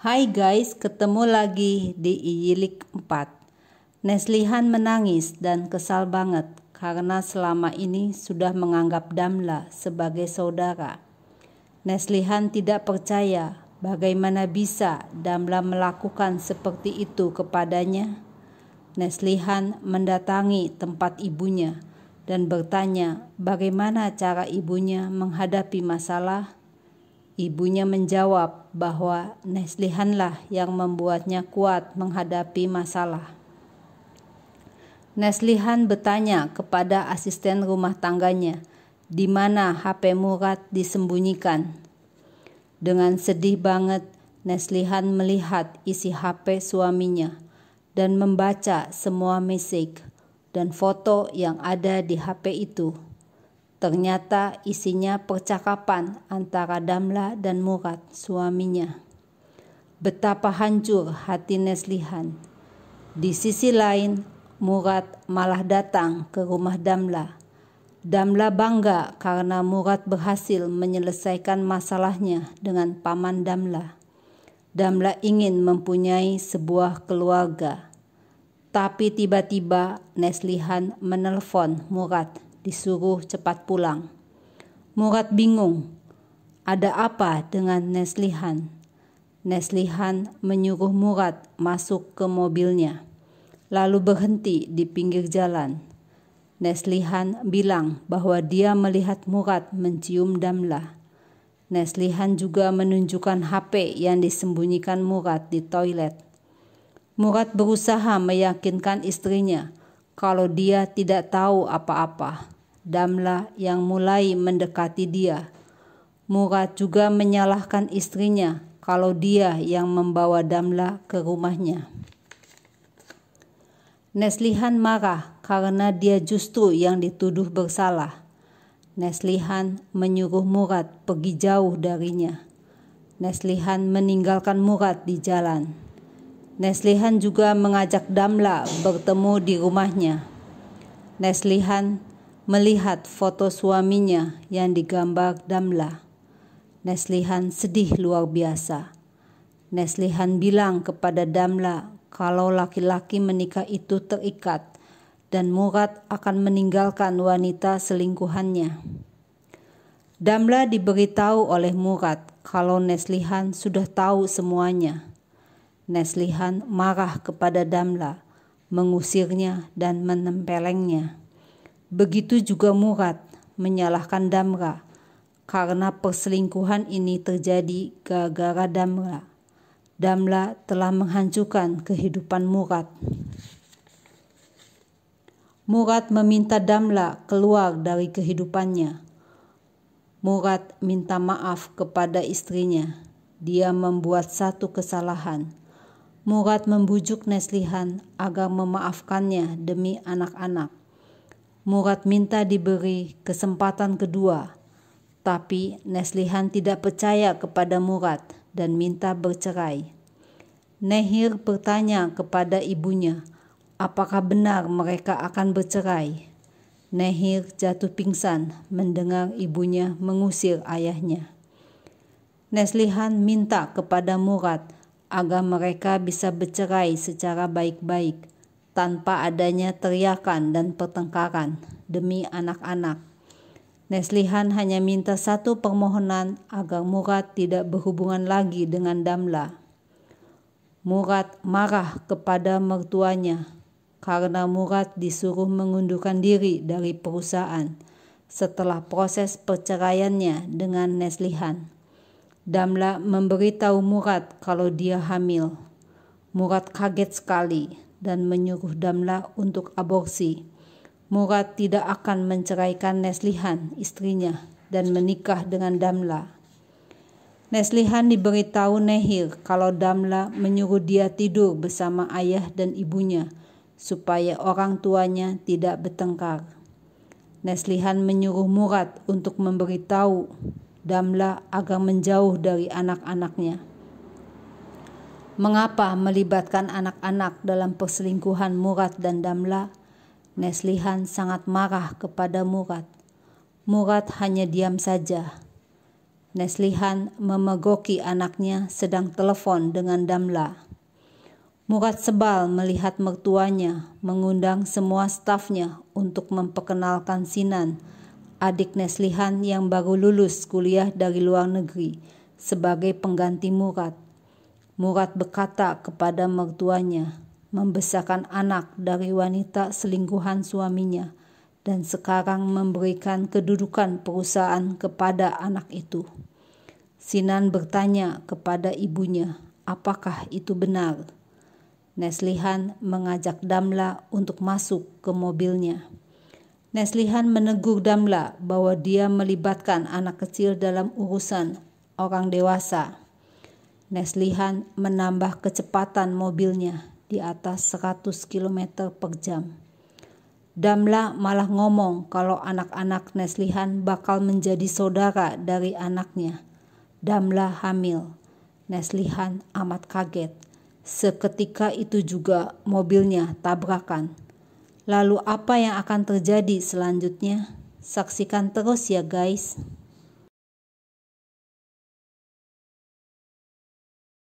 Hai guys, ketemu lagi di Iyilik 4. Neslihan menangis dan kesal banget karena selama ini sudah menganggap Damla sebagai saudara. Neslihan tidak percaya bagaimana bisa Damla melakukan seperti itu kepadanya. Neslihan mendatangi tempat ibunya dan bertanya bagaimana cara ibunya menghadapi masalah Ibunya menjawab bahwa Neslihanlah yang membuatnya kuat menghadapi masalah. Neslihan bertanya kepada asisten rumah tangganya, di mana HP Murad disembunyikan. Dengan sedih banget, Neslihan melihat isi HP suaminya dan membaca semua mesej dan foto yang ada di HP itu. Ternyata isinya percakapan antara Damla dan Murad, suaminya. Betapa hancur hati Neslihan. Di sisi lain, Murad malah datang ke rumah Damla. Damla bangga karena Murad berhasil menyelesaikan masalahnya dengan paman Damla. Damla ingin mempunyai sebuah keluarga. Tapi tiba-tiba Neslihan menelpon Murad disuruh cepat pulang. Murad bingung, ada apa dengan Neslihan? Neslihan menyuruh Murad masuk ke mobilnya, lalu berhenti di pinggir jalan. Neslihan bilang bahwa dia melihat Murad mencium Damla. Neslihan juga menunjukkan HP yang disembunyikan Murad di toilet. Murad berusaha meyakinkan istrinya kalau dia tidak tahu apa-apa. Damla yang mulai mendekati dia. Murad juga menyalahkan istrinya kalau dia yang membawa Damla ke rumahnya. Neslihan marah karena dia justru yang dituduh bersalah. Neslihan menyuruh Murad pergi jauh darinya. Neslihan meninggalkan Murad di jalan. Neslihan juga mengajak Damla bertemu di rumahnya. Neslihan melihat foto suaminya yang digambar Damla. Neslihan sedih luar biasa. Neslihan bilang kepada Damla kalau laki-laki menikah itu terikat dan Murad akan meninggalkan wanita selingkuhannya. Damla diberitahu oleh Murad kalau Neslihan sudah tahu semuanya. Neslihan marah kepada Damla, mengusirnya dan menempelengnya. Begitu juga Murad menyalahkan Damra karena perselingkuhan ini terjadi gara-gara Damla. Damla telah menghancurkan kehidupan Murad. Murad meminta Damla keluar dari kehidupannya. Murad minta maaf kepada istrinya. Dia membuat satu kesalahan. Murad membujuk Neslihan agar memaafkannya demi anak-anak. Murad minta diberi kesempatan kedua, tapi Neslihan tidak percaya kepada Murad dan minta bercerai. Nehir bertanya kepada ibunya, apakah benar mereka akan bercerai. Nehir jatuh pingsan mendengar ibunya mengusir ayahnya. Neslihan minta kepada Murad agar mereka bisa bercerai secara baik-baik tanpa adanya teriakan dan pertengkaran demi anak-anak. Neslihan hanya minta satu permohonan agar Murad tidak berhubungan lagi dengan Damla. Murad marah kepada mertuanya karena Murad disuruh mengundurkan diri dari perusahaan setelah proses perceraiannya dengan Neslihan. Damla memberitahu Murad kalau dia hamil. Murad kaget sekali dan menyuruh Damla untuk aborsi. Murad tidak akan menceraikan Neslihan, istrinya, dan menikah dengan Damla. Neslihan diberitahu Nehir kalau Damla menyuruh dia tidur bersama ayah dan ibunya supaya orang tuanya tidak bertengkar. Neslihan menyuruh Murad untuk memberitahu Damla agar menjauh dari anak-anaknya. Mengapa melibatkan anak-anak dalam perselingkuhan Murad dan Damla? Neslihan sangat marah kepada Murad. Murad hanya diam saja. Neslihan memegoki anaknya sedang telepon dengan Damla. Murad sebal melihat mertuanya mengundang semua stafnya untuk memperkenalkan Sinan adik Neslihan yang baru lulus kuliah dari luar negeri sebagai pengganti Murad. Murad berkata kepada mertuanya, membesarkan anak dari wanita selingkuhan suaminya dan sekarang memberikan kedudukan perusahaan kepada anak itu. Sinan bertanya kepada ibunya, apakah itu benar? Neslihan mengajak Damla untuk masuk ke mobilnya. Neslihan menegur Damla bahwa dia melibatkan anak kecil dalam urusan orang dewasa. Neslihan menambah kecepatan mobilnya di atas 100 km per jam. Damla malah ngomong kalau anak-anak Neslihan bakal menjadi saudara dari anaknya. Damla hamil. Neslihan amat kaget. Seketika itu juga mobilnya tabrakan Lalu apa yang akan terjadi selanjutnya? Saksikan terus ya guys.